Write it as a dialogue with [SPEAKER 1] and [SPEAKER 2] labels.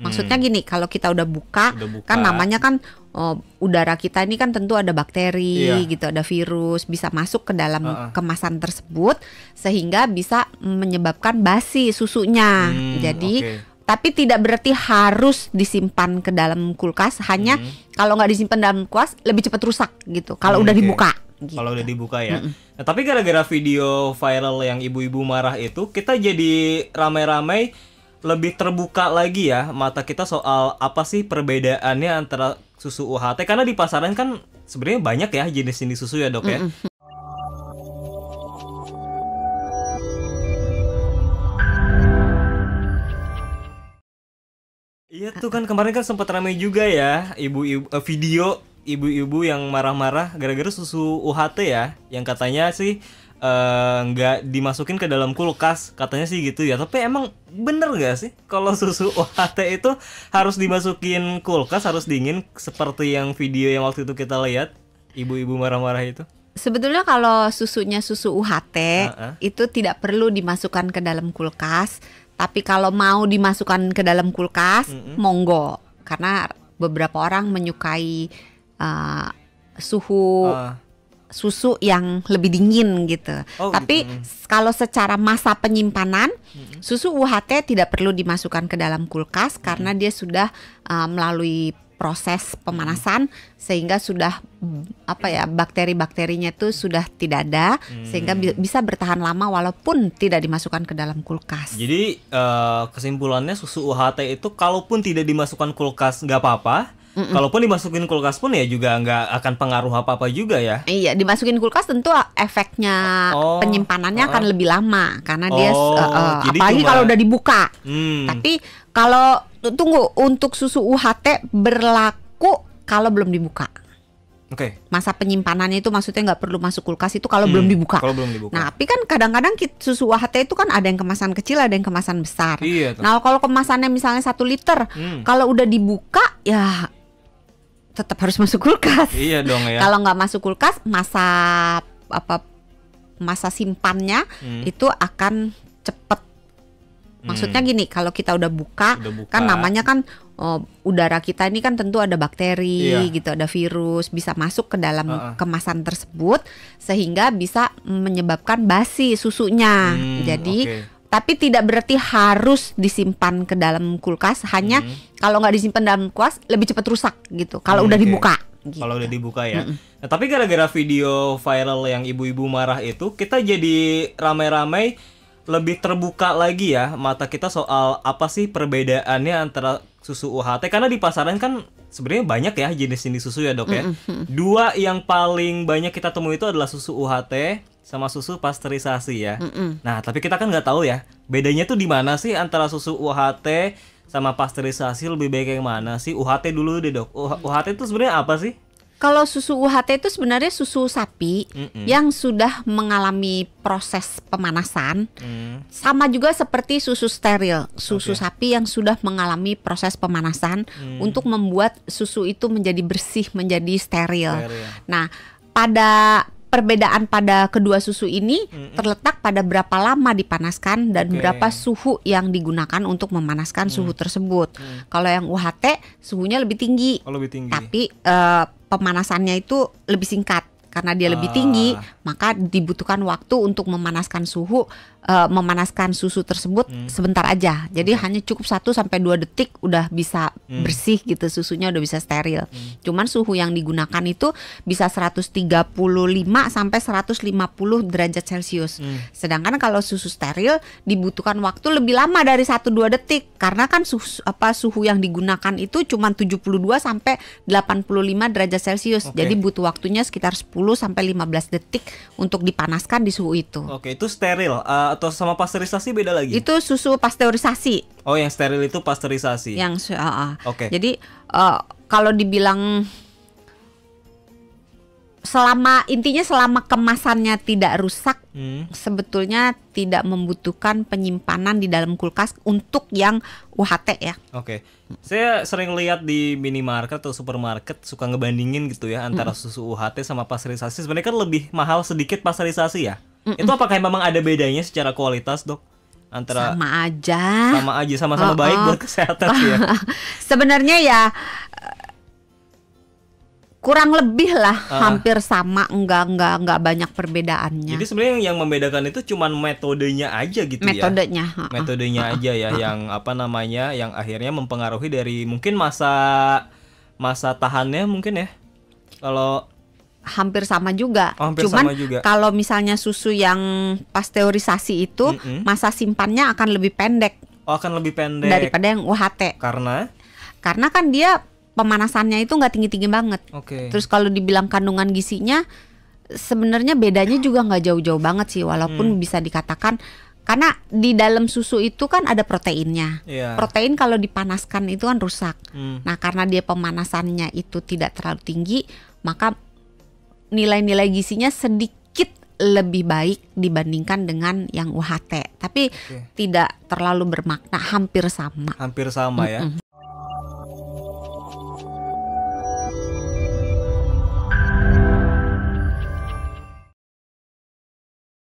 [SPEAKER 1] Maksudnya hmm. gini, kalau kita udah buka, udah buka. kan namanya kan oh, udara kita ini kan tentu ada bakteri iya. gitu, ada virus bisa masuk ke dalam uh -uh. kemasan tersebut sehingga bisa menyebabkan basi susunya. Hmm, Jadi okay. Tapi tidak berarti harus disimpan ke dalam kulkas. Hanya hmm. kalau nggak disimpan dalam kulkas lebih cepat rusak gitu. Kalau hmm, udah okay. dibuka.
[SPEAKER 2] Gitu. Kalau udah dibuka ya. Mm -mm. Nah, tapi gara-gara video viral yang ibu-ibu marah itu, kita jadi ramai-ramai lebih terbuka lagi ya mata kita soal apa sih perbedaannya antara susu UHT karena di pasaran kan sebenarnya banyak ya jenis-jenis susu ya dok ya. Mm -mm. Iya tuh kan kemarin kan sempat ramai juga ya ibu-ibu eh, video ibu-ibu yang marah-marah gara-gara susu UHT ya yang katanya sih Eh, nggak uh, dimasukin ke dalam kulkas katanya sih gitu ya tapi emang bener nggak sih kalau susu UHT itu harus dimasukin kulkas harus dingin seperti yang video yang waktu itu kita lihat ibu-ibu marah-marah itu
[SPEAKER 1] Sebetulnya kalau susunya susu UHT uh -uh. itu tidak perlu dimasukkan ke dalam kulkas, tapi kalau mau dimasukkan ke dalam kulkas, mm -hmm. monggo. Karena beberapa orang menyukai uh, suhu uh susu yang lebih dingin gitu. Oh, Tapi gitu. kalau secara masa penyimpanan hmm. susu UHT tidak perlu dimasukkan ke dalam kulkas hmm. karena dia sudah uh, melalui proses pemanasan hmm. sehingga sudah apa ya bakteri-bakterinya itu sudah tidak ada hmm. sehingga bi bisa bertahan lama walaupun tidak dimasukkan ke dalam kulkas.
[SPEAKER 2] Jadi uh, kesimpulannya susu UHT itu kalaupun tidak dimasukkan kulkas nggak apa-apa, Mm-mm. Kalaupun dimasukin kulkas pun ya juga nggak akan pengaruh apa-apa juga ya.
[SPEAKER 1] Iya, dimasukin kulkas tentu efeknya oh, penyimpanannya uh, akan lebih lama karena oh, dia uh, uh, apalagi cuma... kalau udah
[SPEAKER 2] dibuka. Hmm. Tapi
[SPEAKER 1] kalau tunggu untuk susu UHT berlaku kalau belum dibuka. Oke. Okay. Masa penyimpanannya itu maksudnya nggak perlu masuk kulkas itu kalau hmm, belum dibuka. Kalau belum dibuka. Nah, tapi kan kadang-kadang susu UHT itu kan ada yang kemasan kecil, ada yang kemasan besar. Iya. Nah, kalau kemasannya misalnya satu liter, hmm. kalau udah dibuka ya tetap harus masuk kulkas.
[SPEAKER 2] Iya dong ya. Kalau
[SPEAKER 1] nggak masuk kulkas, masa apa masa simpannya hmm. itu akan cepet. Maksudnya hmm. gini, kalau kita udah buka, udah buka, kan namanya kan oh, udara kita ini kan tentu ada bakteri iya. gitu, ada virus bisa masuk ke dalam uh -uh. kemasan tersebut sehingga bisa menyebabkan basi susunya. Hmm, Jadi okay tapi tidak berarti harus disimpan ke dalam kulkas hanya hmm. kalau nggak disimpan dalam kulkas lebih cepat rusak gitu kalau hmm, udah okay. dibuka
[SPEAKER 2] gitu. kalau udah dibuka ya mm Nah, tapi gara-gara video viral yang ibu-ibu marah itu kita jadi ramai-ramai lebih terbuka lagi ya mata kita soal apa sih perbedaannya antara susu UHT karena di pasaran kan sebenarnya banyak ya jenis-jenis susu ya dok ya mm dua yang paling banyak kita temui itu adalah susu UHT sama susu pasteurisasi ya. Mm -mm. Nah, tapi kita kan nggak tahu ya bedanya tuh di mana sih antara susu UHT sama pasteurisasi lebih baik yang mana sih? UHT dulu deh dok. UHT itu sebenarnya apa sih?
[SPEAKER 1] Kalau susu UHT itu sebenarnya susu sapi mm -mm. yang sudah mengalami proses pemanasan, mm. sama juga seperti susu steril, susu okay. sapi yang sudah mengalami proses pemanasan mm. untuk membuat susu itu menjadi bersih, menjadi steril. steril. Nah, pada perbedaan pada kedua susu ini mm hmm terletak pada berapa lama dipanaskan dan okay. berapa suhu yang digunakan untuk memanaskan mm. suhu tersebut. Mm. Kalau yang UHT suhunya lebih tinggi,
[SPEAKER 2] oh, lebih tinggi. tapi
[SPEAKER 1] uh, pemanasannya itu lebih singkat karena dia lebih tinggi uh. maka dibutuhkan waktu untuk memanaskan suhu uh, memanaskan susu tersebut hmm. sebentar aja jadi hmm. hanya cukup 1 sampai dua detik udah bisa hmm. bersih gitu susunya udah bisa steril hmm. cuman suhu yang digunakan itu bisa 135 sampai 150 derajat celcius hmm. sedangkan kalau susu steril dibutuhkan waktu lebih lama dari satu dua detik karena kan suhu apa suhu yang digunakan itu cuma 72 sampai 85 derajat celcius okay. jadi butuh waktunya sekitar 10 10 sampai 15 detik untuk dipanaskan di suhu itu.
[SPEAKER 2] Oke, itu steril uh, atau sama pasteurisasi beda lagi? Itu
[SPEAKER 1] susu pasteurisasi.
[SPEAKER 2] Oh, yang steril itu pasteurisasi. Yang
[SPEAKER 1] uh, uh. Oke. Jadi uh, kalau dibilang selama intinya selama kemasannya tidak rusak hmm. sebetulnya tidak membutuhkan penyimpanan di dalam kulkas untuk yang UHT ya.
[SPEAKER 2] Oke. Okay. Saya sering lihat di minimarket atau supermarket suka ngebandingin gitu ya antara hmm. susu UHT sama pasteurisasi. Sebenarnya kan lebih mahal sedikit pasteurisasi ya. Hmm. Itu apakah memang ada bedanya secara kualitas, Dok? Antara sama aja. Sama aja sama-sama oh, baik oh. buat kesehatan ya.
[SPEAKER 1] Sebenarnya ya kurang lebih lah uh. hampir sama enggak enggak enggak banyak perbedaannya.
[SPEAKER 2] Jadi sebenarnya yang membedakan itu cuman metodenya aja gitu ya? metodenya, ya. Uh, metodenya uh, aja ya uh, yang apa namanya yang akhirnya mempengaruhi dari mungkin masa masa tahannya mungkin ya. Kalau
[SPEAKER 1] hampir sama juga. Oh, hampir Cuman sama juga. kalau misalnya susu yang pasteurisasi
[SPEAKER 2] itu mm -hmm. masa
[SPEAKER 1] simpannya akan lebih pendek.
[SPEAKER 2] Oh, akan lebih pendek daripada
[SPEAKER 1] yang UHT. Karena karena kan dia pemanasannya itu nggak tinggi-tinggi banget. Oke. Okay. Terus kalau dibilang kandungan gizinya sebenarnya bedanya juga nggak jauh-jauh banget sih walaupun hmm. bisa dikatakan karena di dalam susu itu kan ada proteinnya. Yeah. Protein kalau dipanaskan itu kan rusak. Hmm. Nah, karena dia pemanasannya itu tidak terlalu tinggi, maka nilai-nilai gizinya sedikit lebih baik dibandingkan dengan yang UHT. Tapi okay. tidak terlalu bermakna, hampir sama. Hampir sama mm -mm. ya.